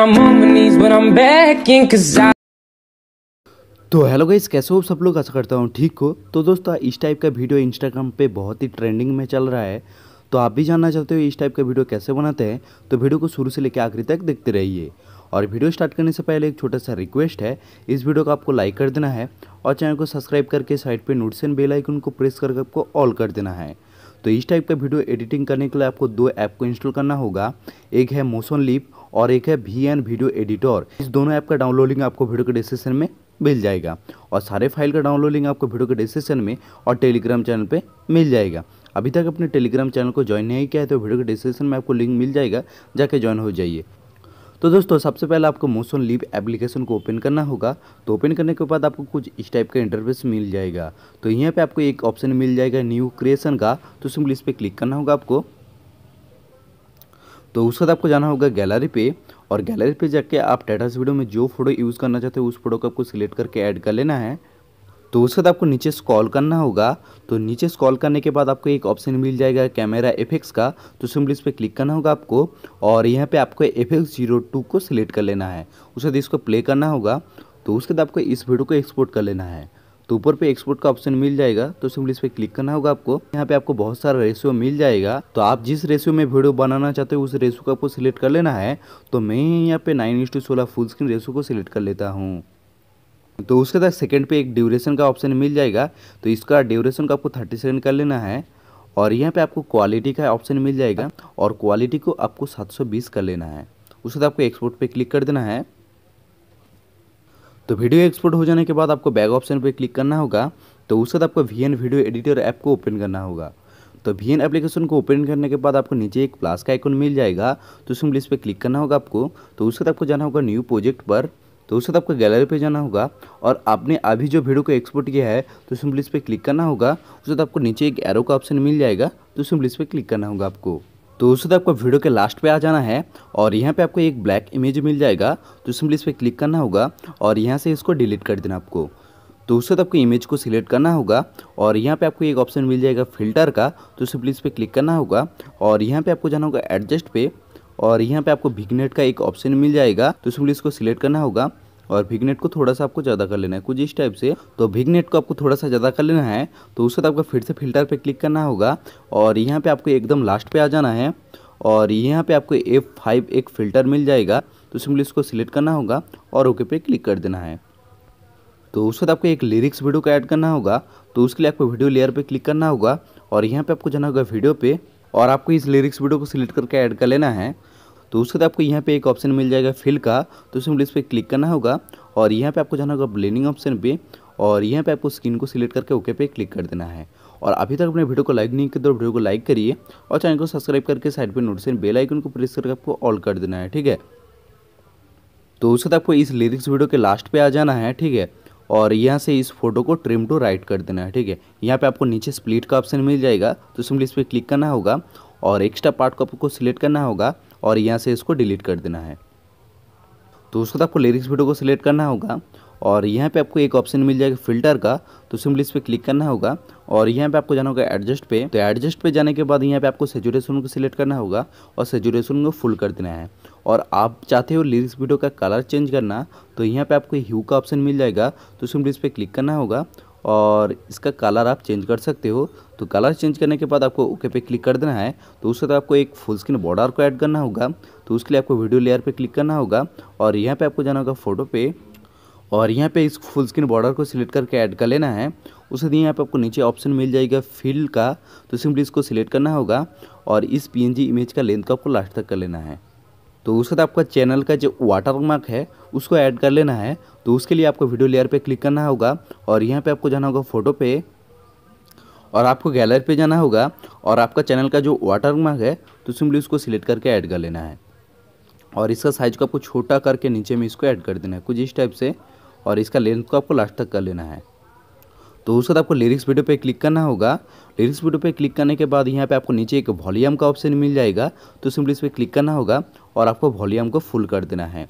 तो hello guys कैसे हो सब लोग आशा करता हूँ ठीक हो तो दोस्तों इस टाइप का वीडियो इंस्टाग्राम पे बहुत ही ट्रेंडिंग में चल रहा है तो आप भी जानना चाहते हो इस टाइप का वीडियो कैसे बनाते हैं तो वीडियो को शुरू से लेकर आखिरी तक देखते रहिए और वीडियो स्टार्ट करने से पहले एक छोटा सा रिक्वेस्ट है इस वीडियो को आपको लाइक कर देना है और चैनल को सब्सक्राइब करके साइड पर नोटिस बेल आइकन को प्रेस करके आपको ऑल कर देना है तो इस टाइप का वीडियो एडिटिंग करने के लिए आपको दो ऐप को इंस्टॉल करना होगा एक है मोशन लिप और एक है वी एन वीडियो एडिटर इस दोनों ऐप का डाउनलोड लिंक आपको वीडियो के डिस्क्रिप्शन में मिल जाएगा और सारे फाइल का डाउनलोड लिंक आपको वीडियो के डिस्क्रिप्शन में और टेलीग्राम चैनल पे मिल जाएगा अभी तक अपने टेलीग्राम चैनल को ज्वाइन नहीं किया है तो वीडियो के डिस्क्रिप्शन में आपको लिंक मिल जाएगा जाके ज्वाइन हो जाइए तो दोस्तों सबसे पहले आपको मोशन लीव एप्लीकेशन को ओपन करना होगा तो ओपन करने के बाद आपको कुछ इस टाइप का इंटरफेस मिल जाएगा तो यहाँ पे आपको एक ऑप्शन मिल जाएगा न्यू क्रिएशन का तो सिंपली इस पर क्लिक करना होगा आपको तो उसके बाद आपको जाना होगा गैलरी पे और गैलरी पे जाके आप टाटा वीडियो में जो फोटो यूज़ करना चाहते हो उस फोटो को आपको सिलेक्ट करके ऐड कर लेना है तो उसके बाद आपको नीचे स्कॉल करना होगा तो नीचे स्कॉल करने के बाद आपको एक ऑप्शन मिल जाएगा कैमरा एफेक्स का तो सिंपली इस पर क्लिक करना होगा आपको और यहाँ पे आपको एफ एक्स जीरो टू को सिलेक्ट कर लेना है उसके बाद इसको प्ले करना होगा तो उसके बाद आपको इस वीडियो को एक्सपोर्ट कर लेना है तो ऊपर पे एक्सपोर्ट का ऑप्शन मिल जाएगा तो सिंपली इस पर क्लिक करना होगा आपको यहाँ पे आपको बहुत सारा रेशियो मिल जाएगा तो आप जिस रेशियो में वीडियो बनाना चाहते हो उस रेशियो को आपको सिलेक्ट कर लेना है तो मैं यहाँ पे नाइन इंस टू सोलह फुल स्क्रीन रेशियो को सिलेक्ट कर लेता हूँ तो उसके बाद सेकेंड पे एक ड्यूरेशन का ऑप्शन मिल जाएगा तो इसका ड्यूरेशन का आपको थर्टी सेकेंड कर लेना है और यहाँ पे आपको क्वालिटी का ऑप्शन मिल जाएगा और क्वालिटी को आपको 720 कर लेना है उसके बाद आपको एक्सपोर्ट पे क्लिक कर देना है तो वीडियो एक्सपोर्ट हो जाने के बाद आपको बैग ऑप्शन पे क्लिक करना होगा तो उसके बाद आपको वी वीडियो एडिटर ऐप को ओपन करना होगा तो वी एन एप्लीकेशन को ओपन करने के बाद आपको नीचे एक प्लास का आइकन मिल जाएगा तो उसमें इस पर क्लिक करना होगा आपको तो उसके बाद आपको जाना होगा न्यू प्रोजेक्ट पर तो उसके बाद आपको गैलरी पे जाना होगा और आपने अभी जो वीडियो को एक्सपोर्ट किया है तो उसमें इस पर क्लिक करना होगा उसके बाद आपको नीचे एक एरो का ऑप्शन मिल जाएगा तो उसमें इस पर क्लिक करना होगा आपको तो उसके बाद आपको वीडियो के लास्ट पे आ जाना है और यहाँ पे आपको एक ब्लैक इमेज मिल जाएगा तो उसमें इस पर क्लिक करना होगा और यहाँ से इसको डिलीट कर देना आपको तो उसके बाद आपको इमेज को सिलेक्ट करना होगा और यहाँ पे आपको एक ऑप्शन मिल जाएगा फिल्टर का तो सिंपली इस पर क्लिक करना होगा और यहाँ पे आपको जाना होगा एडजस्ट पे और यहाँ पे आपको भिगनेट का एक ऑप्शन मिल जाएगा तो इसमें इसको सिलेक्ट करना होगा और भिगनेट को थोड़ा सा आपको ज़्यादा कर लेना है कुछ इस टाइप से तो भिगनेट को आपको थोड़ा सा ज़्यादा कर लेना है तो उसके बाद आपको फिर से फिल्टर पे क्लिक करना होगा और यहाँ पे आपको एकदम लास्ट पे आ जाना है और यहाँ पे आपको एफ फाइव एक फ़िल्टर मिल जाएगा तो सिंपली इसको सिलेक्ट करना होगा और ओके पे क्लिक कर देना है तो उसके बाद आपको एक लिरिक्स वीडियो को ऐड करना होगा तो उसके लिए आपको वीडियो लेयर पर क्लिक करना होगा और यहाँ पर आपको जाना होगा वीडियो पे और आपको इस लिरिक्स वीडियो को सिलेक्ट करके ऐड कर लेना है तो उसके बाद आपको यहाँ पे एक ऑप्शन मिल जाएगा फिल का तो सिंपली इस पर क्लिक करना होगा और यहाँ पे आपको जाना होगा ब्लेंडिंग ऑप्शन पे और यहाँ पे आपको स्क्रीन को सिलेक्ट करके ओके पे क्लिक कर देना है और अभी तक अपने वीडियो को लाइक नहीं किया तो वीडियो को लाइक करिए और चैनल को सब्सक्राइब करके साइड पर नोटिस बेल आइकन को प्रेस करके आपको ऑल कर देना है ठीक है तो उसके बाद आपको इस लिरिक्स वीडियो के लास्ट पर आ जाना है ठीक है और यहाँ से इस फोटो को ट्रिम टू राइट कर देना है ठीक है यहाँ पे आपको नीचे स्प्लिट का ऑप्शन मिल जाएगा तो सिंपली इस पर क्लिक करना होगा और एक्स्ट्रा पार्ट को आपको सिलेक्ट करना होगा और यहाँ से इसको डिलीट कर देना है तो उसके बाद आपको लिरिक्स वीडियो को सिलेक्ट करना होगा और यहाँ पे आपको एक ऑप्शन मिल जाएगा फिल्टर का तो सिंपली इस पर क्लिक करना होगा और यहाँ पे आपको जाना होगा एडजस्ट पे तो एडजस्ट पे जाने के बाद यहाँ पे आपको सेचुरेशन को सिलेक्ट करना होगा और सेचुरेशन को फुल कर देना है और आप चाहते हो लिरिक्स वीडियो का कलर चेंज करना तो यहाँ पे आपको ह्यू का ऑप्शन मिल जाएगा तो सिंपली इस पर क्लिक करना होगा और इसका कलर आप चेंज कर सकते हो तो कलर चेंज करने के बाद आपको ओके पे क्लिक कर देना है तो उसके बाद आपको एक फुल स्क्रीन बॉर्डर को ऐड करना होगा तो उसके लिए आपको वीडियो लेयर पे क्लिक करना होगा और यहाँ पे आपको जाना होगा फोटो पे और यहाँ पे इस फुल स्क्रीन बॉर्डर को सिलेक्ट करके ऐड कर लेना है उसके लिए यहाँ पे आपको नीचे ऑप्शन मिल जाएगा फिल का तो सिंपली इसको सिलेक्ट करना होगा और इस पीएनजी इमेज का लेंथ का आपको लास्ट तक कर लेना है तो उसके बाद आपका चैनल का जो वाटर मार्क है उसको ऐड कर लेना है तो उसके लिए आपको वीडियो लेयर पर क्लिक करना होगा और यहाँ पर आपको जाना होगा फ़ोटो पे और आपको गैलरी पे जाना होगा और आपका चैनल का जो वाटर मार्क है तो सिंपली उसको सिलेक्ट करके ऐड कर लेना है और इसका साइज को आपको छोटा करके नीचे में इसको ऐड कर देना है कुछ इस टाइप से और इसका लेंथ को आपको लास्ट तक कर लेना है तो उसके बाद आपको लिरिक्स वीडियो पे क्लिक करना होगा लिरिक्स वीडियो पे क्लिक करने के बाद यहाँ पे आपको नीचे एक वॉल्यूम का ऑप्शन मिल जाएगा तो सिंपली इस पर क्लिक करना होगा और आपको वॉल्यूम को फुल कर देना है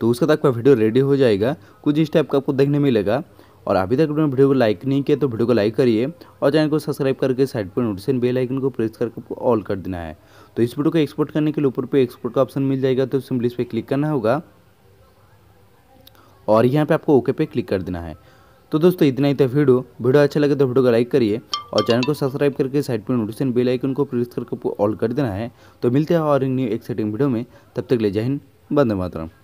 तो उसके बाद आपका वीडियो रेडी हो जाएगा कुछ इस टाइप का आपको देखने मिलेगा और अभी तक आपने वीडियो को लाइक नहीं किया तो वीडियो को लाइक करिए और चैनल को सब्सक्राइब करके साइड पर नोटिफिकेशन बेल आइकन को प्रेस करके आपको ऑल कर देना है तो इस वीडियो को एक्सपोर्ट करने के लिए ऊपर पे एक्सपोर्ट का ऑप्शन मिल जाएगा तो सिंपली इस पर क्लिक करना होगा और यहाँ पे आपको ओके पे क्लिक कर देना है तो दोस्तों इतना ही था वीडियो वीडियो अच्छा लगे तो वीडियो को लाइक करिए और चैनल को सब्सक्राइब करके साइड पर नोटिफिकेशन बेल आइकन को प्रेस करके ऑल कर देना है तो मिलते हैं और न्यू एक्साइटिंग वीडियो में तब तक ले जय हिंद बंदे मातरम